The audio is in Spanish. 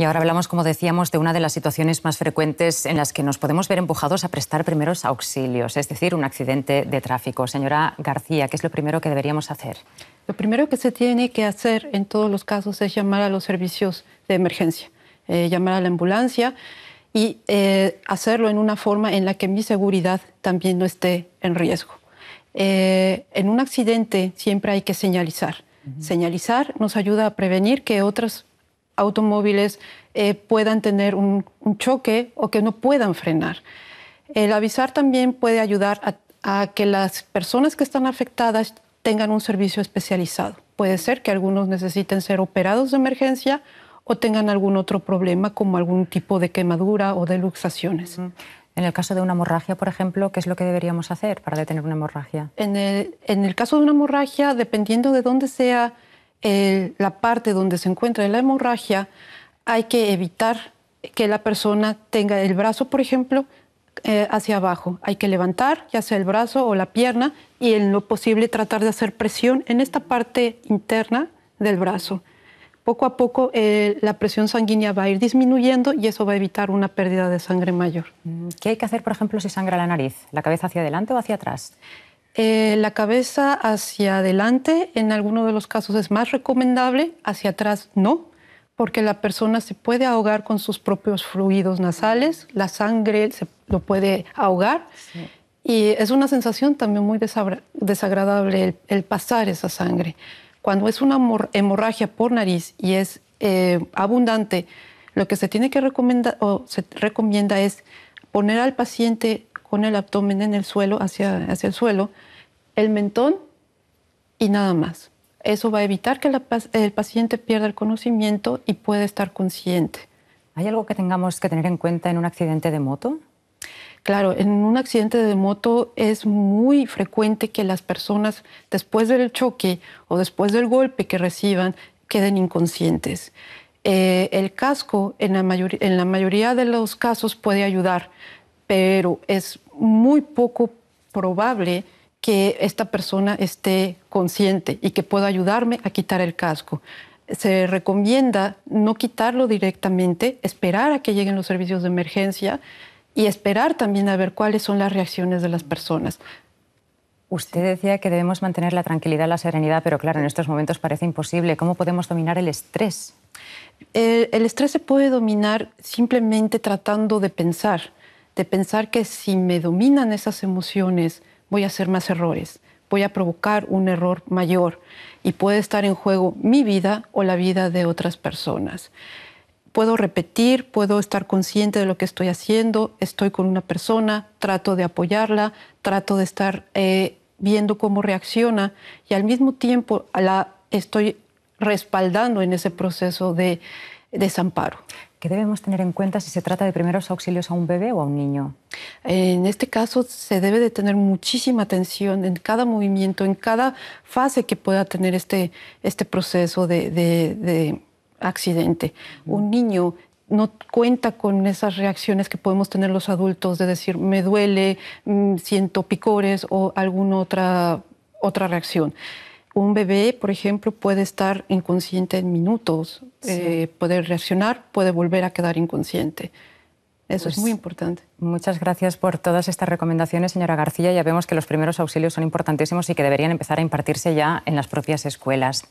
Y ahora hablamos, como decíamos, de una de las situaciones más frecuentes en las que nos podemos ver empujados a prestar primeros auxilios, es decir, un accidente de tráfico. Señora García, ¿qué es lo primero que deberíamos hacer? Lo primero que se tiene que hacer en todos los casos es llamar a los servicios de emergencia, eh, llamar a la ambulancia y eh, hacerlo en una forma en la que mi seguridad también no esté en riesgo. Eh, en un accidente siempre hay que señalizar. Señalizar nos ayuda a prevenir que otras automóviles eh, puedan tener un, choque o que no puedan frenar. El avisar también puede ayudar a, que las personas que están afectadas tengan un servicio especializado. Puede ser que algunos necesiten ser operados de emergencia o tengan algún otro problema como algún tipo de quemadura o de luxaciones. En el caso de una hemorragia, por ejemplo, ¿qué es lo que deberíamos hacer para detener una hemorragia? En el, en el caso de una hemorragia, dependiendo de dónde sea la parte donde se encuentra la hemorragia, hay que evitar que la persona tenga el brazo, por ejemplo, eh, hacia abajo. Hay que levantar ya sea el brazo o la pierna y en lo posible tratar de hacer presión en esta parte interna del brazo. Poco a poco eh, la presión sanguínea va a ir disminuyendo y eso va a evitar una pérdida de sangre mayor. Mm, ¿Qué hay que hacer, por ejemplo, si sangra la nariz? ¿La cabeza hacia adelante o hacia atrás? Eh, la cabeza hacia adelante, en algunos de los casos es más recomendable, hacia atrás no, porque la persona se puede ahogar con sus propios fluidos nasales, la sangre se lo puede ahogar. Y es una sensación también muy desagradable el, pasar esa sangre. Cuando es una hemorragia por nariz y es eh, abundante, lo que se tiene que recomendar o se recomienda es poner al paciente con el abdomen en el suelo, hacia, el suelo, el mentón y nada más. Eso va a evitar que el paciente pierda el conocimiento y pueda estar consciente. ¿Hay algo que tengamos que tener en cuenta en un accidente de moto? Claro, en un accidente de moto es muy frecuente que las personas después del choque o después del golpe que reciban queden inconscientes. Eh, el casco en la, en la mayoría de los casos puede ayudar, pero es muy poco probable que esta persona esté consciente y que pueda ayudarme a quitar el casco. Se recomienda no quitarlo directamente, esperar a que lleguen los servicios de emergencia y esperar también a ver cuáles son las reacciones de las personas. Usted decía que debemos mantener la tranquilidad, la serenidad, pero claro, en estos momentos parece imposible. ¿Cómo podemos dominar el estrés? El, estrés se puede dominar simplemente tratando de pensar de pensar que si me dominan esas emociones, voy a hacer más errores, voy a provocar un error mayor y puede estar en juego mi vida o la vida de otras personas. Puedo repetir, puedo estar consciente de lo que estoy haciendo, estoy con una persona, trato de apoyarla, trato de estar eh, viendo cómo reacciona y al mismo tiempo la estoy respaldando en ese proceso de desamparo. ¿Qué debemos tener en cuenta si se trata de primeros auxilios a un bebé o a un niño? En este caso se debe de tener muchísima atención en cada movimiento, en cada fase que pueda tener este, este proceso de, accidente. Un niño no cuenta con esas reacciones que podemos tener los adultos de decir me duele, mm, siento picores o alguna otra, otra reacción un bebé, por ejemplo, puede estar inconsciente en minutos, eh, puede reaccionar, puede volver a quedar inconsciente. Eso es pues muy importante. Muchas gracias por todas estas recomendaciones, señora García. Ya vemos que los primeros auxilios son importantísimos y que deberían empezar a impartirse ya en las propias escuelas.